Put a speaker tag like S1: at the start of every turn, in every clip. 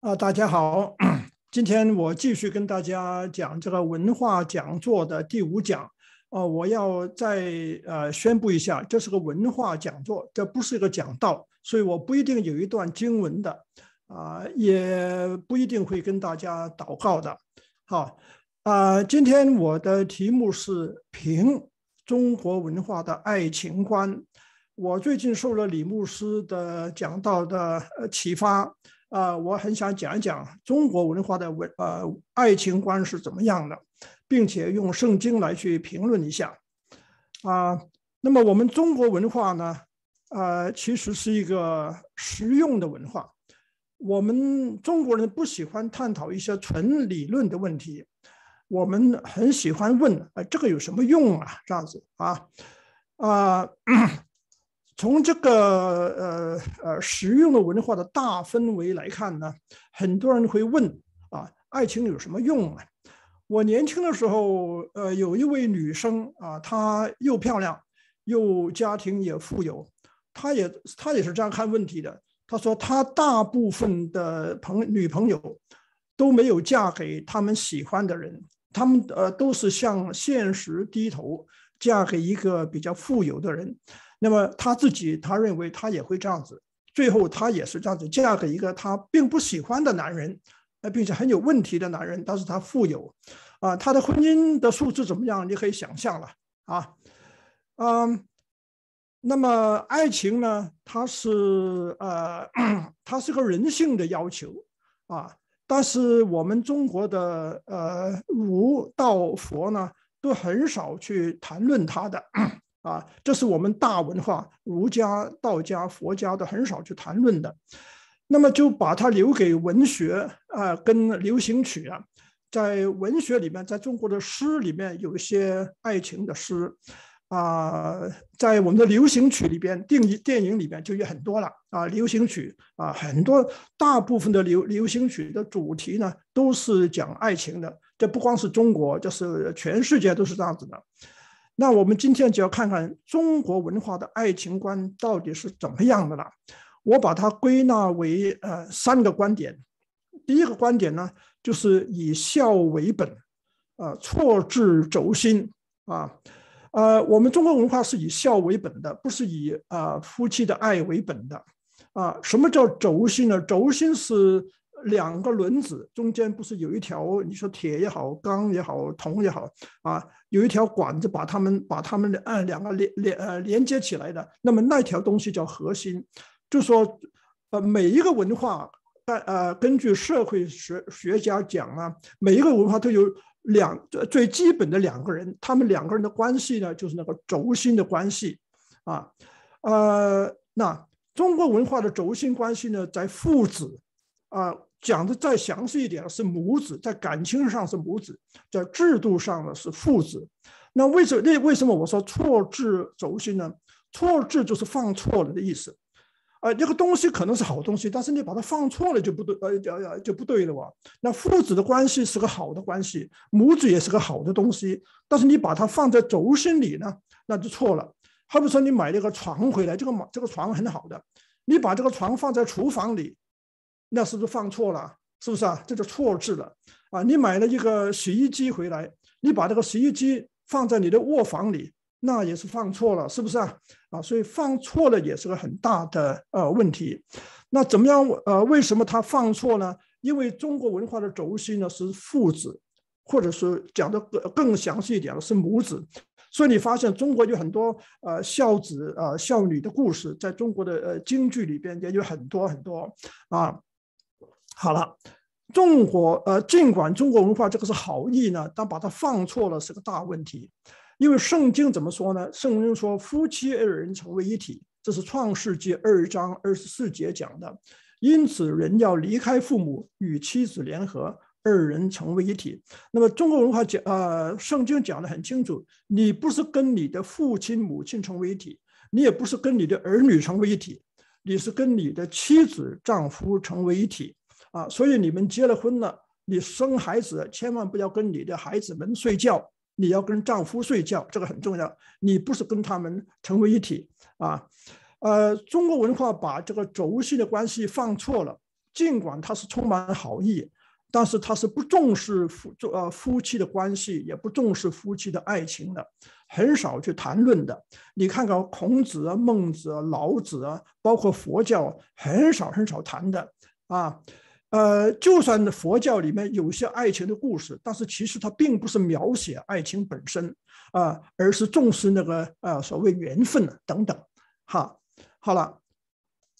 S1: 啊，大家好，今天我继续跟大家讲这个文化讲座的第五讲。哦，我要再呃宣布一下，这是个文化讲座，这不是一个讲道，所以我不一定有一段经文的，啊，也不一定会跟大家祷告的。好，啊，今天我的题目是评中国文化的爱情观。我最近受了李牧师的讲道的启发。啊，我很想讲一讲中国文化的文，呃，爱情观是怎么样的，并且用圣经来去评论一下。啊，那么我们中国文化呢，呃，其实是一个实用的文化。我们中国人不喜欢探讨一些纯理论的问题，我们很喜欢问，啊，这个有什么用啊？这样子啊，啊。从这个呃呃实用的文化的大氛围来看呢，很多人会问啊，爱情有什么用啊？我年轻的时候，呃，有一位女生啊，她又漂亮，又家庭也富有，她也她也是这样看问题的。她说，她大部分的朋女朋友都没有嫁给他们喜欢的人，他们呃都是向现实低头，嫁给一个比较富有的人。那么他自己，他认为他也会这样子，最后他也是这样子，嫁给一个他并不喜欢的男人，啊，并且很有问题的男人，但是他富有，啊，他的婚姻的素质怎么样？你可以想象了，啊，嗯，那么爱情呢？它是呃，它是个人性的要求啊，但是我们中国的呃儒道佛呢，都很少去谈论它的。啊，这是我们大文化，儒家、道家、佛家的很少去谈论的。那么就把它留给文学啊，跟流行曲啊，在文学里面，在中国的诗里面有一些爱情的诗啊，在我们的流行曲里边、电影电影里边就有很多了啊。流行曲啊，很多，大部分的流流行曲的主题呢都是讲爱情的。这不光是中国，就是全世界都是这样子的。那我们今天就要看看中国文化的爱情观到底是怎么样的了。我把它归纳为呃三个观点。第一个观点呢，就是以孝为本，啊，错置轴心，啊，呃，我们中国文化是以孝为本的，不是以啊夫妻的爱为本的，啊，什么叫轴心呢？轴心是。两个轮子中间不是有一条？你说铁也好，钢也好，铜也好啊，有一条管子把它们把它们啊，两个连连呃连接起来的。那么那条东西叫核心，就说呃每一个文化呃呃根据社会学学家讲啊，每一个文化都有两最基本的两个人，他们两个人的关系呢就是那个轴心的关系啊呃那中国文化的轴心关系呢在父子啊。讲的再详细一点，是母子，在感情上是母子，在制度上呢是父子。那为什那为什么我说错置轴心呢？错置就是放错了的意思。啊，这个东西可能是好东西，但是你把它放错了就不对，呃，就就不对了哇。那父子的关系是个好的关系，母子也是个好的东西，但是你把它放在轴心里呢，那就错了。好比说你买了一个床回来，这个这个床很好的，你把这个床放在厨房里。那是不是放错了？是不是啊？这叫错置了啊！你买了一个洗衣机回来，你把这个洗衣机放在你的卧房里，那也是放错了，是不是啊？啊，所以放错了也是个很大的呃问题。那怎么样？呃，为什么他放错呢？因为中国文化的轴心呢是父子，或者说讲的更更详细一点的是母子，所以你发现中国有很多呃孝子啊孝女的故事，在中国的呃京剧里边也有很多很多啊。好了，中国呃，尽管中国文化这个是好意呢，但把它放错了是个大问题。因为圣经怎么说呢？圣经说夫妻二人成为一体，这是创世纪二章二十四节讲的。因此，人要离开父母，与妻子联合，二人成为一体。那么，中国文化讲呃，圣经讲的很清楚：你不是跟你的父亲、母亲成为一体，你也不是跟你的儿女成为一体，你是跟你的妻子、丈夫成为一体。啊，所以你们结了婚了，你生孩子千万不要跟你的孩子们睡觉，你要跟丈夫睡觉，这个很重要。你不是跟他们成为一体啊，呃，中国文化把这个轴心的关系放错了。尽管他是充满了好意，但是他是不重视夫呃夫妻的关系，也不重视夫妻的爱情的，很少去谈论的。你看看孔子啊、孟子啊、老子啊，包括佛教，很少很少谈的啊。呃，就算佛教里面有些爱情的故事，但是其实它并不是描写爱情本身，啊，而是重视那个啊所谓缘分啊等等，哈，好了，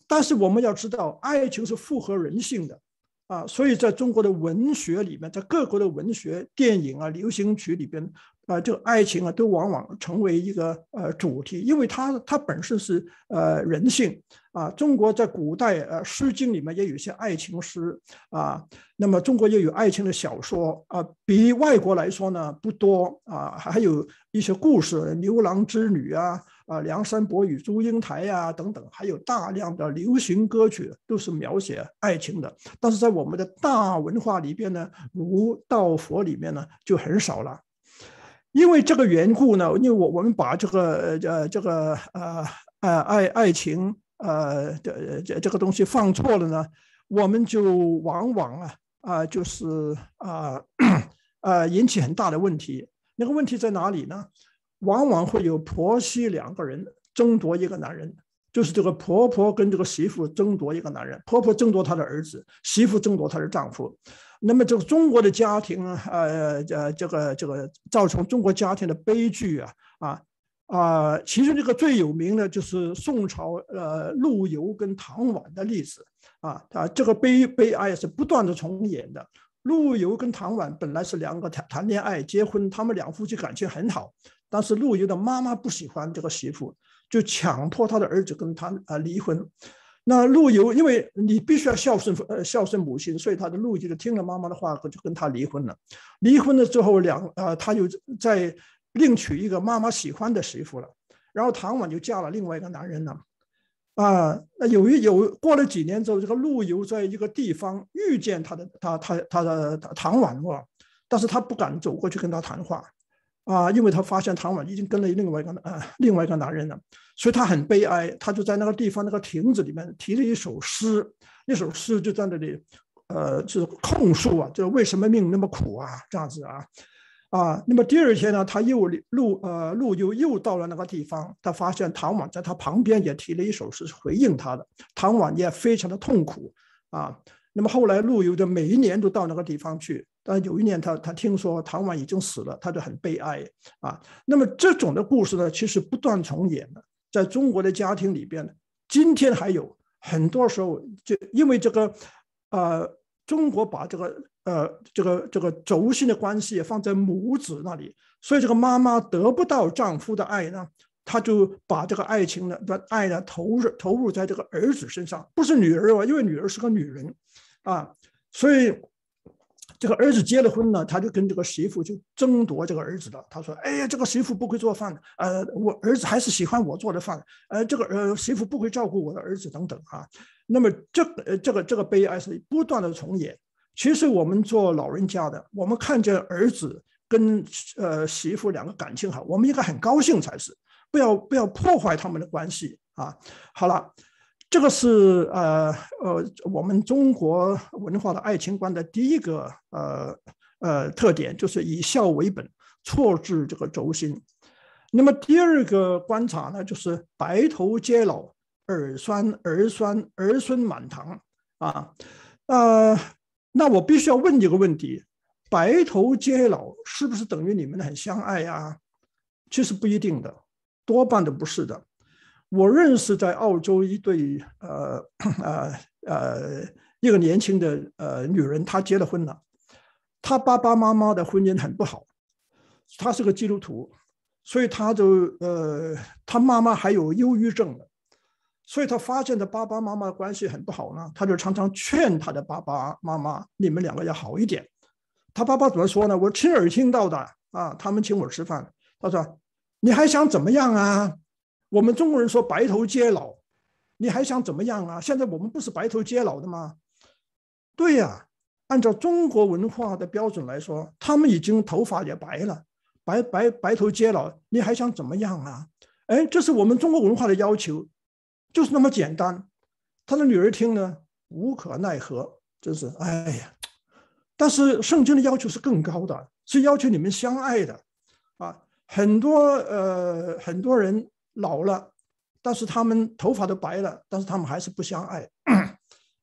S1: 但是我们要知道，爱情是符合人性的，啊，所以在中国的文学里面，在各国的文学、电影啊、流行曲里边。啊，就爱情啊，都往往成为一个呃主题，因为它它本身是呃人性啊。中国在古代呃《诗经》里面也有一些爱情诗啊，那么中国又有爱情的小说啊，比外国来说呢不多啊，还有一些故事，牛郎织女啊啊，梁山伯与祝英台呀等等，还有大量的流行歌曲都是描写爱情的。但是在我们的大文化里边呢，儒道佛里面呢就很少了。因为这个缘故呢，因为我我们把这个呃这个呃呃爱爱情呃这这这个东西放错了呢，我们就往往啊啊就是啊啊引起很大的问题。那个问题在哪里呢？往往会有婆媳两个人争夺一个男人，就是这个婆婆跟这个媳妇争夺一个男人，婆婆争夺她的儿子，媳妇争夺她的丈夫。那么，这个中国的家庭，呃，这这个这个造成中国家庭的悲剧啊，啊啊，其实这个最有名的就是宋朝呃，陆游跟唐婉的例子，啊啊，这个悲悲哀是不断的重演的。陆游跟唐婉本来是两个谈谈恋爱、结婚，他们两夫妻感情很好，但是陆游的妈妈不喜欢这个媳妇，就强迫他的儿子跟他啊离婚。那陆游，因为你必须要孝顺，呃孝顺母亲，所以他的陆游就听了妈妈的话，就跟他离婚了。离婚了之后，两啊他又再另娶一个妈妈喜欢的媳妇了。然后唐婉就嫁了另外一个男人了，啊，那有一有过了几年之后，这个陆游在一个地方遇见他的他他他的唐婉了，但是他不敢走过去跟他谈话。啊，因为他发现唐婉已经跟了另外一个呃另外一个男人了，所以他很悲哀，他就在那个地方那个亭子里面提了一首诗，那首诗就在那里，呃，就是控诉啊，就是为什么命那么苦啊这样子啊，啊，那么第二天呢，他又陆呃陆游又到了那个地方，他发现唐婉在他旁边也提了一首诗回应他的，唐婉也非常的痛苦啊，那么后来陆游就每一年都到那个地方去。但有一年，他他听说唐婉已经死了，他就很悲哀啊。那么这种的故事呢，其实不断重演的，在中国的家庭里边呢，今天还有很多时候，就因为这个，呃，中国把这个呃这个这个轴心的关系放在母子那里，所以这个妈妈得不到丈夫的爱呢，她就把这个爱情的爱呢投入投入在这个儿子身上，不是女儿吧？因为女儿是个女人，啊，所以。这个儿子结了婚了，他就跟这个媳妇就争夺这个儿子了。他说：“哎呀，这个媳妇不会做饭，呃，我儿子还是喜欢我做的饭。呃，这个儿媳妇不会照顾我的儿子，等等啊。那么这呃这个这个悲哀是不断的重演。其实我们做老人家的，我们看见儿子跟呃媳妇两个感情好，我们应该很高兴才是，不要不要破坏他们的关系啊。好了。”这个是呃呃，我们中国文化的爱情观的第一个呃呃特点，就是以孝为本，错置这个轴心。那么第二个观察呢，就是白头偕老，儿孙儿孙儿孙满堂啊。呃，那我必须要问你个问题：白头偕老是不是等于你们很相爱呀？其实不一定的，多半都不是的。我认识在澳洲一对呃呃呃一个年轻的呃女人，她结了婚了，她爸爸妈妈的婚姻很不好，她是个基督徒，所以她就呃，她妈妈还有忧郁症的，所以她发现的爸爸妈妈关系很不好呢，她就常常劝她的爸爸妈妈，你们两个要好一点。她爸爸怎么说呢？我亲耳听到的啊，他们请我吃饭，他说你还想怎么样啊？我们中国人说白头偕老，你还想怎么样啊？现在我们不是白头偕老的吗？对呀，按照中国文化的标准来说，他们已经头发也白了，白白白头偕老，你还想怎么样啊？哎，这是我们中国文化的要求，就是那么简单。他的女儿听呢，无可奈何，真是哎呀。但是圣经的要求是更高的，是要求你们相爱的啊。很多呃，很多人。老了，但是他们头发都白了，但是他们还是不相爱。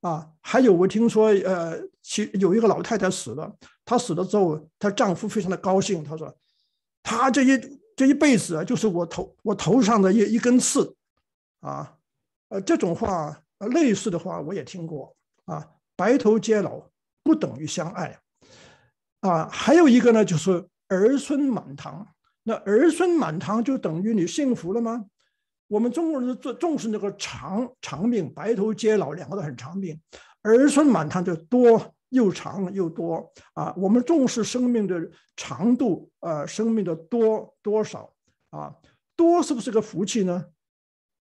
S1: 啊，还有我听说，呃，其有一个老太太死了，她死了之后，她丈夫非常的高兴，他说，他这一这一辈子啊，就是我头我头上的一一根刺，啊，呃，这种话，类似的话我也听过啊，白头偕老不等于相爱，啊，还有一个呢，就是儿孙满堂。那儿孙满堂就等于你幸福了吗？我们中国人重重视那个长长命、白头偕老，两个都很长命。儿孙满堂就多又长又多啊！我们重视生命的长度，呃，生命的多多少啊？多是不是个福气呢？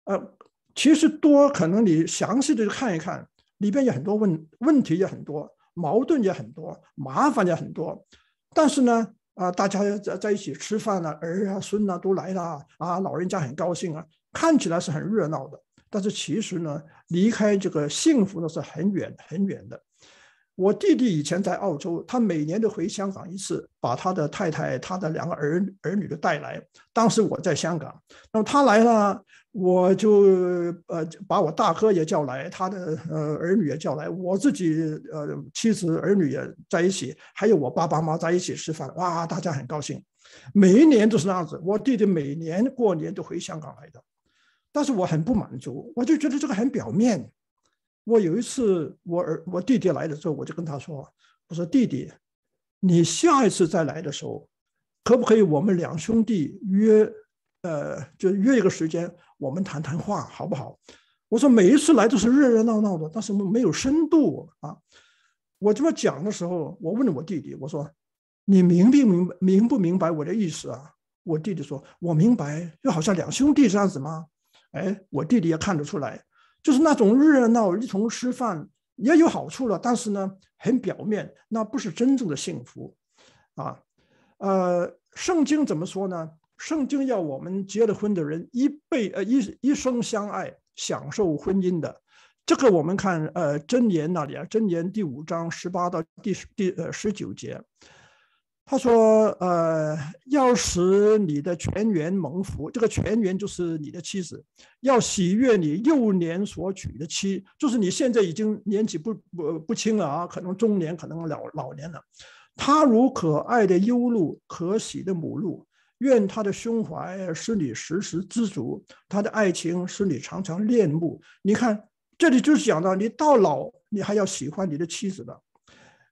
S1: 呃，其实多可能你详细的看一看，里边有很多问问题也很多，矛盾也很多，麻烦也很多，但是呢？啊，大家在在一起吃饭啊，儿啊、孙啊都来了啊，老人家很高兴啊，看起来是很热闹的，但是其实呢，离开这个幸福呢是很远很远的。我弟弟以前在澳洲，他每年都回香港一次，把他的太太、他的两个儿儿女都带来。当时我在香港，那么他来了，我就呃把我大哥也叫来，他的呃儿女也叫来，我自己呃妻子儿女也在一起，还有我爸爸妈妈在一起吃饭。哇，大家很高兴，每一年都是那样子。我弟弟每年过年都回香港来的，但是我很不满足，我就觉得这个很表面。我有一次，我儿我弟弟来了之后，我就跟他说：“我说弟弟，你下一次再来的时候，可不可以我们两兄弟约，呃，就约一个时间，我们谈谈话，好不好？”我说每一次来都是热热闹闹的，但是没有深度啊。我这么讲的时候，我问了我弟弟：“我说你明不明白，明不明白我的意思啊？”我弟弟说：“我明白，就好像两兄弟这样子吗？”哎，我弟弟也看得出来。就是那种热闹一同吃饭也有好处了，但是呢，很表面，那不是真正的幸福，啊，呃，圣经怎么说呢？圣经要我们结了婚的人一辈呃一一生相爱，享受婚姻的，这个我们看呃箴言那里啊，箴言第五章十八到第十第呃十九节。他说：“呃，要使你的全员蒙福，这个全员就是你的妻子，要喜悦你幼年所娶的妻，就是你现在已经年纪不不不轻了啊，可能中年，可能老老年了。她如可爱的麀鹿，可喜的母鹿，愿她的胸怀使你时时知足，她的爱情使你常常恋慕。你看，这里就是讲到你到老，你还要喜欢你的妻子的。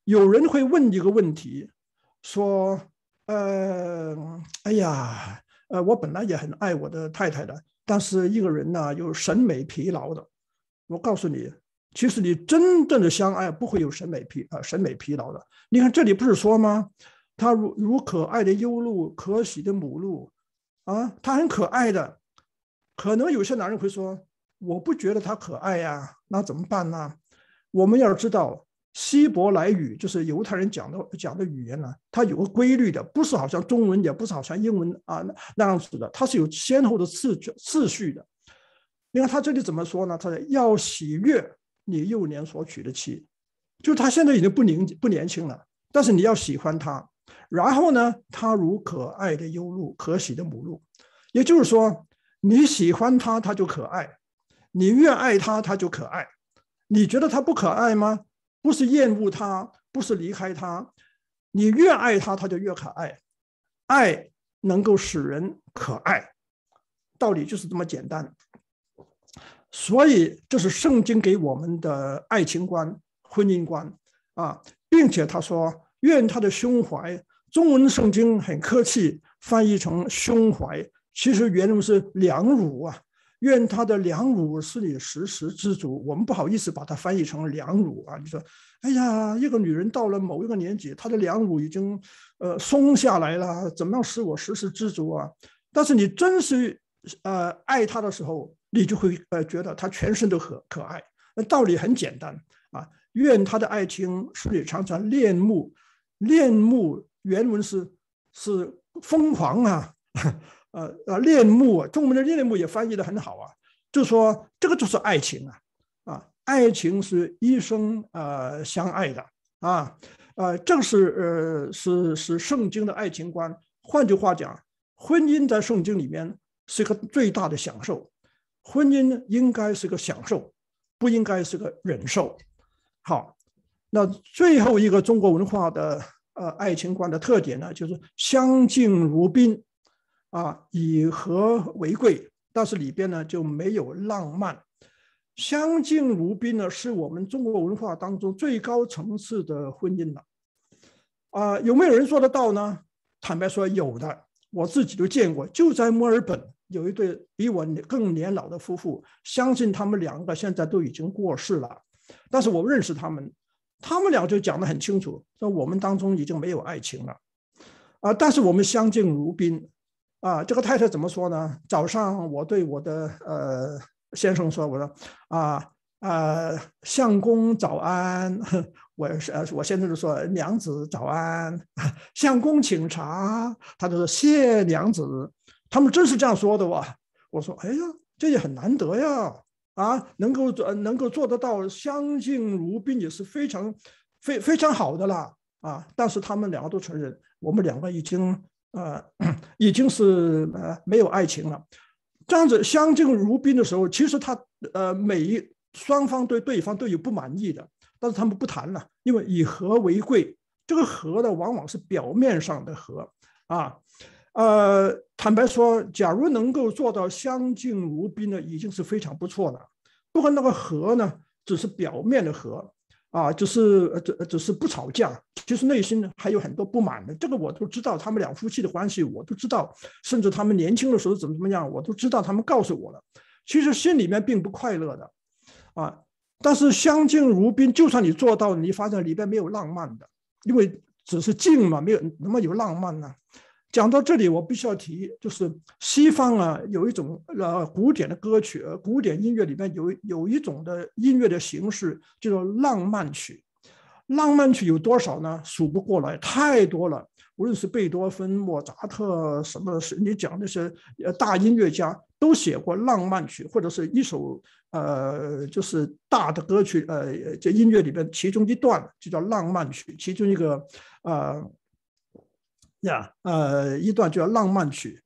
S1: 有人会问一个问题。”说，呃，哎呀，呃，我本来也很爱我的太太的，但是一个人呢有审美疲劳的。我告诉你，其实你真正的相爱不会有审美疲啊审美疲劳的。你看这里不是说吗？他如如可爱的幼鹿，可喜的母鹿，啊，他很可爱的。可能有些男人会说，我不觉得他可爱呀，那怎么办呢？我们要知道。希伯来语就是犹太人讲的讲的语言呢，它有个规律的，不是好像中文，也不是好像英文啊那样子的，它是有先后的次次序的。你看他这里怎么说呢？他说要喜悦你幼年所娶的妻，就是他现在已经不年不年轻了，但是你要喜欢他。然后呢，他如可爱的幼鹿，可喜的母鹿，也就是说你喜欢他他就可爱，你越爱他他就可爱，你觉得他不可爱吗？不是厌恶他，不是离开他，你越爱他，他就越可爱。爱能够使人可爱，道理就是这么简单。所以这是圣经给我们的爱情观、婚姻观啊，并且他说愿他的胸怀。中文圣经很客气，翻译成胸怀，其实原文是良乳啊。愿她的良乳是你时时之足，我们不好意思把它翻译成良乳啊。你说，哎呀，一个女人到了某一个年纪，她的良乳已经，呃，松下来了，怎么样使我时时知足啊？但是你真是，呃，爱她的时候，你就会呃觉得她全身都可可爱。那道理很简单啊。愿她的爱情是你常常恋慕，恋慕原文是是疯狂啊。呃呃，恋慕，中文的恋慕也翻译的很好啊，就说这个就是爱情啊啊，爱情是一生呃相爱的啊呃，正是呃是是圣经的爱情观。换句话讲，婚姻在圣经里面是一个最大的享受，婚姻应该是个享受，不应该是个忍受。好，那最后一个中国文化的呃爱情观的特点呢，就是相敬如宾。啊，以和为贵，但是里边呢就没有浪漫。相敬如宾呢，是我们中国文化当中最高层次的婚姻了。啊，有没有人做得到呢？坦白说，有的，我自己都见过。就在墨尔本，有一对比我更年老的夫妇，相信他们两个现在都已经过世了，但是我认识他们，他们俩就讲得很清楚，说我们当中已经没有爱情了，啊，但是我们相敬如宾。啊，这个太太怎么说呢？早上我对我的呃先生说，我说啊啊，相公早安。我是呃，我先生就说娘子早安，相公请茶。他就说谢娘子，他们真是这样说的哇。我说哎呀，这也很难得呀，啊，能够做能够做得到相敬如宾，也是非常非非常好的啦啊。但是他们两个都承认，我们两个已经。呃，已经是呃没有爱情了。这样子相敬如宾的时候，其实他呃每一双方对对方都有不满意的，但是他们不谈了，因为以和为贵。这个和呢，往往是表面上的和啊。呃，坦白说，假如能够做到相敬如宾呢，已经是非常不错了。不过那个和呢，只是表面的和。啊，就是只只是不吵架，其实内心还有很多不满的，这个我都知道。他们两夫妻的关系我都知道，甚至他们年轻的时候怎么怎么样我都知道，他们告诉我了。其实心里面并不快乐的，啊，但是相敬如宾，就算你做到，你发现里边没有浪漫的，因为只是敬嘛，没有那么有浪漫呢。讲到这里，我必须要提，就是西方啊有一种呃古典的歌曲，古典音乐里面有有一种的音乐的形式，叫做浪漫曲。浪漫曲有多少呢？数不过来，太多了。无论是贝多芬、莫扎特，什么是你讲那些大音乐家都写过浪漫曲，或者是一首呃就是大的歌曲，呃这音乐里边其中一段就叫浪漫曲，其中一个呃呀，呃，一段叫浪漫曲，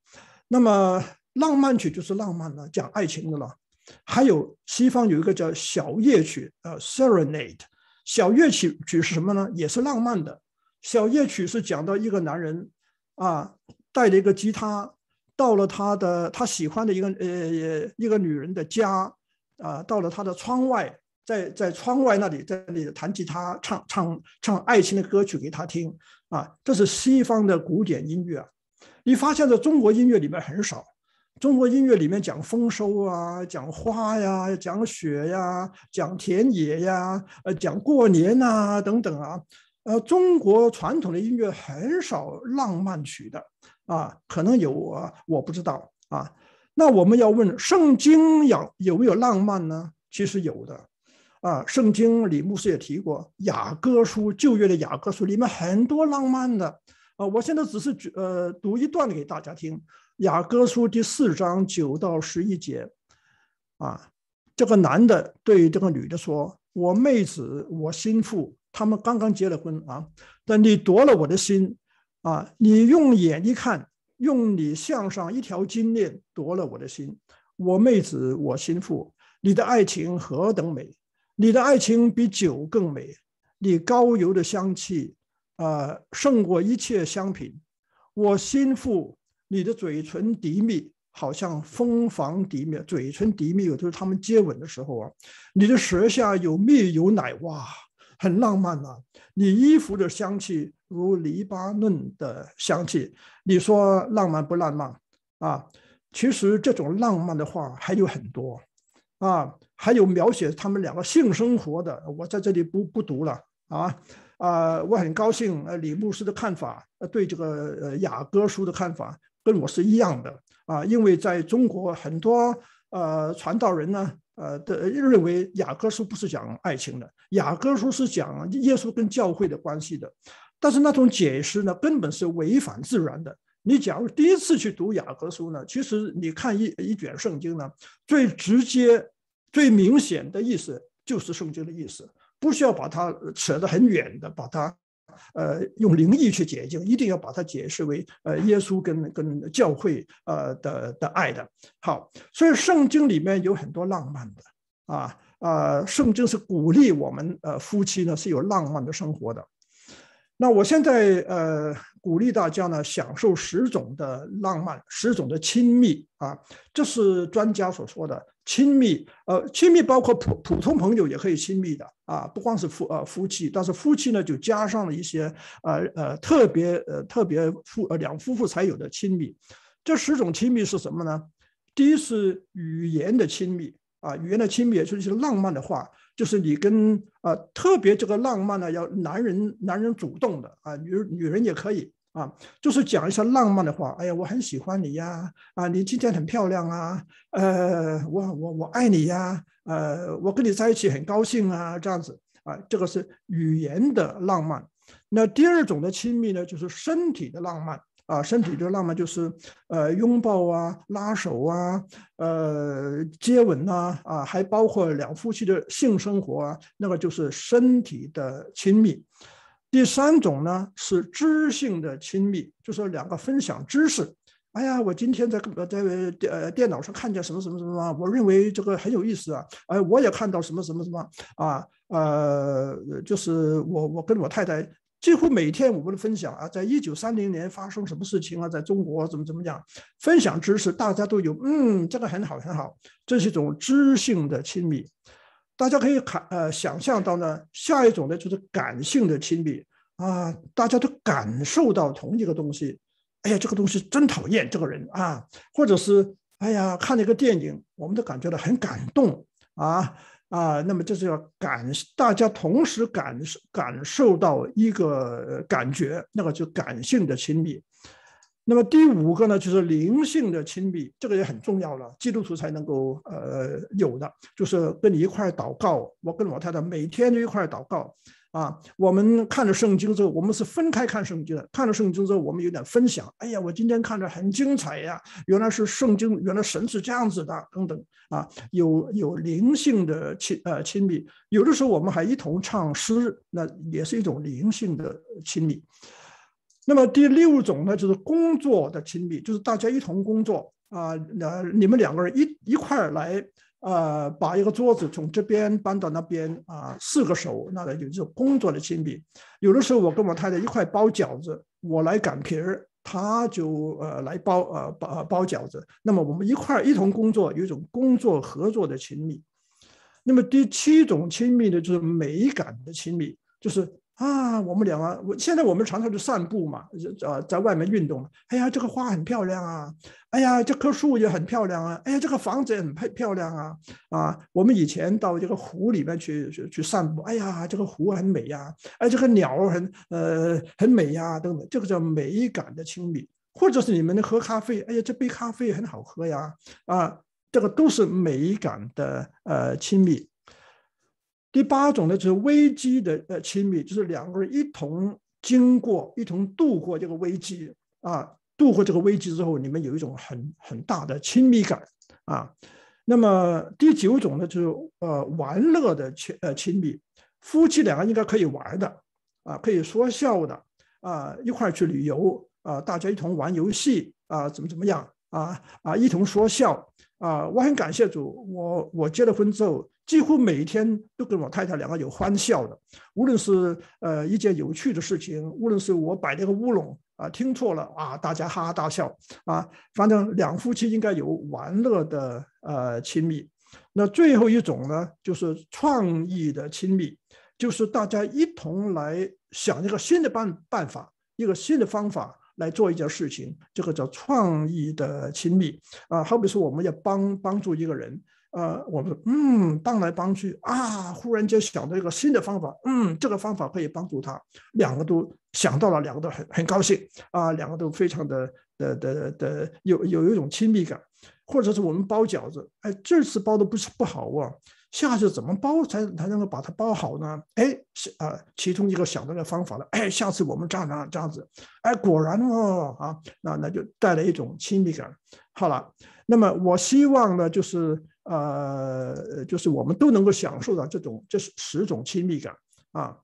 S1: 那么浪漫曲就是浪漫了，讲爱情的了。还有西方有一个叫小夜曲，呃，serenade，小夜曲曲是什么呢？也是浪漫的。小夜曲是讲到一个男人啊，带着一个吉他，到了他的他喜欢的一个呃一个女人的家啊，到了他的窗外。在在窗外那里，在那里弹吉他，唱唱唱爱情的歌曲给他听啊！这是西方的古典音乐，你发现，在中国音乐里面很少。中国音乐里面讲丰收啊，讲花呀，讲雪呀，讲田野呀，呃，讲过年呐等等啊。呃，中国传统的音乐很少浪漫曲的啊，可能有，我不知道啊。那我们要问，圣经有有没有浪漫呢？其实有的。啊，圣经里牧师也提过《雅各书》，旧约的《雅各书》里面很多浪漫的。啊，我现在只是呃读一段给大家听，《雅各书》第四章九到十一节。啊，这个男的对这个女的说：“我妹子，我心腹，他们刚刚结了婚啊，但你夺了我的心，啊，你用眼一看，用你向上一条金链夺了我的心。我妹子，我心腹，你的爱情何等美！”你的爱情比酒更美，你高油的香气，呃，胜过一切香品。我心腹，你的嘴唇迪蜜，好像蜂房迪蜜。嘴唇迪蜜，有的是他们接吻的时候啊。你的舌下有蜜有奶，哇，很浪漫呐。你衣服的香气如黎巴嫩的香气，你说浪漫不浪漫？啊，其实这种浪漫的话还有很多。啊，还有描写他们两个性生活的，我在这里不不读了啊。啊，我很高兴，呃，李牧师的看法，呃，对这个《雅歌书》的看法跟我是一样的啊。因为在中国很多呃传道人呢，呃，的认为《雅歌书》不是讲爱情的，《雅歌书》是讲耶稣跟教会的关系的，但是那种解释呢，根本是违反自然的。你假如第一次去读雅各书呢？其实你看一一卷圣经呢，最直接、最明显的意思就是圣经的意思，不需要把它扯得很远的，把它呃用灵异去解经，一定要把它解释为呃耶稣跟跟教会呃的的爱的。好，所以圣经里面有很多浪漫的啊啊，圣经是鼓励我们呃夫妻呢是有浪漫的生活的。那我现在呃。鼓励大家呢，享受十种的浪漫，十种的亲密啊，这是专家所说的亲密。呃，亲密包括普普通朋友也可以亲密的啊，不光是夫呃夫妻，但是夫妻呢就加上了一些呃呃特别呃特别夫呃两夫妇才有的亲密。这十种亲密是什么呢？第一是语言的亲密啊，语言的亲密也就是浪漫的话。就是你跟啊，特别这个浪漫呢，要男人男人主动的啊，女女人也可以啊，就是讲一些浪漫的话，哎呀，我很喜欢你呀，啊，你今天很漂亮啊，呃，我我我爱你呀，呃，我跟你在一起很高兴啊，这样子啊，这个是语言的浪漫。那第二种的亲密呢，就是身体的浪漫。啊，身体的那么就是，呃，拥抱啊，拉手啊，呃，接吻呐，啊，还包括两夫妻的性生活啊，那个就是身体的亲密。第三种呢是知性的亲密，就是两个分享知识。哎呀，我今天在在呃电脑上看见什么什么什么，我认为这个很有意思啊。哎，我也看到什么什么什么啊，呃，就是我我跟我太太。几乎每天我们的分享啊，在一九三零年发生什么事情啊？在中国怎么怎么讲？分享知识，大家都有，嗯，这个很好很好，这是一种知性的亲密。大家可以看呃，想象到呢，下一种呢就是感性的亲密啊，大家都感受到同一个东西。哎呀，这个东西真讨厌，这个人啊，或者是哎呀，看了一个电影，我们都感觉到很感动啊。啊，那么就是要感，大家同时感受感受到一个感觉，那个就感性的亲密。那么第五个呢，就是灵性的亲密，这个也很重要了，基督徒才能够呃有的，就是跟你一块祷告，我跟我太太每天就一块祷告。啊，我们看着圣经之后，我们是分开看圣经的。看着圣经之后，我们有点分享。哎呀，我今天看着很精彩呀！原来是圣经，原来神是这样子的，等等。啊，有有灵性的亲呃亲密，有的时候我们还一同唱诗，那也是一种灵性的亲密。那么第六种呢，就是工作的亲密，就是大家一同工作啊，那你们两个人一一块来。呃，把一个桌子从这边搬到那边啊，四个手，那的有这种工作的亲密。有的时候我跟我太太一块包饺子，我来擀皮儿，她就呃来包呃包包饺子。那么我们一块一同工作，有一种工作合作的亲密。那么第七种亲密的就是美感的亲密，就是。啊，我们俩啊，我现在我们常常去散步嘛，呃，在外面运动。哎呀，这个花很漂亮啊，哎呀，这棵树也很漂亮啊，哎呀，这个房子也很漂漂亮啊。啊，我们以前到这个湖里面去去去散步。哎呀，这个湖很美呀，哎，这个鸟很呃很美呀，都这个叫美感的亲密，或者是你们喝咖啡，哎呀，这杯咖啡很好喝呀，啊，这个都是美感的呃亲密。第八种呢，就是危机的呃亲密，就是两个人一同经过、一同度过这个危机啊，度过这个危机之后，你们有一种很很大的亲密感啊。那么第九种呢，就是呃玩乐的亲呃亲密，夫妻两个应该可以玩的啊，可以说笑的啊，一块去旅游啊，大家一同玩游戏啊，怎么怎么样啊啊，一同说笑。啊，我很感谢主。我我结了婚之后，几乎每一天都跟我太太两个有欢笑的，无论是呃一件有趣的事情，无论是我摆那个乌龙啊，听错了啊，大家哈哈大笑啊。反正两夫妻应该有玩乐的呃亲密。那最后一种呢，就是创意的亲密，就是大家一同来想一个新的办办法，一个新的方法。来做一件事情，这个叫创意的亲密啊，好比说我们要帮帮助一个人，呃，我们嗯帮来帮去啊，忽然间想到一个新的方法，嗯，这个方法可以帮助他，两个都想到了，两个都很很高兴啊，两个都非常的的的的有有一种亲密感，或者是我们包饺子，哎，这次包的不是不好啊。下次怎么包才才能够把它包好呢？哎，下啊，其中一个想到的方法了。哎，下次我们这样这样子，哎，果然哦，啊，那那就带来一种亲密感。好了，那么我希望呢，就是呃，就是我们都能够享受到这种这十种亲密感啊。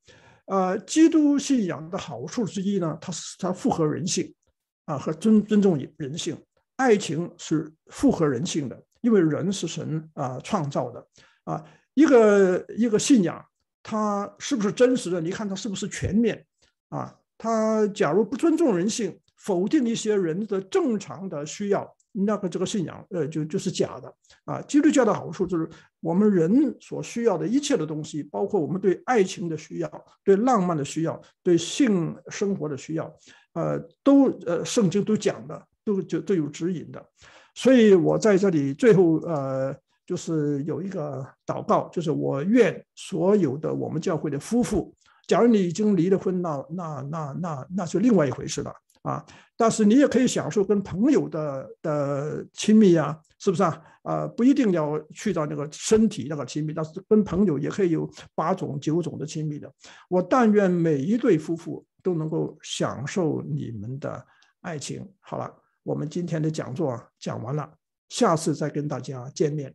S1: 呃，基督信仰的好处之一呢，它是它符合人性啊，和尊尊重人性，爱情是符合人性的，因为人是神啊创造的。啊，一个一个信仰，它是不是真实的？你看它是不是全面？啊，它假如不尊重人性，否定一些人的正常的需要，那个这个信仰，呃，就就是假的。啊，基督教的好处就是我们人所需要的一切的东西，包括我们对爱情的需要、对浪漫的需要、对性生活的需要，呃，都呃圣经都讲的，都就都有指引的。所以我在这里最后呃。就是有一个祷告，就是我愿所有的我们教会的夫妇，假如你已经离了婚，那那那那那是另外一回事了啊。但是你也可以享受跟朋友的的亲密啊，是不是啊？呃，不一定要去到那个身体那个亲密，但是跟朋友也可以有八种九种的亲密的。我但愿每一对夫妇都能够享受你们的爱情。好了，我们今天的讲座讲完了，下次再跟大家见面。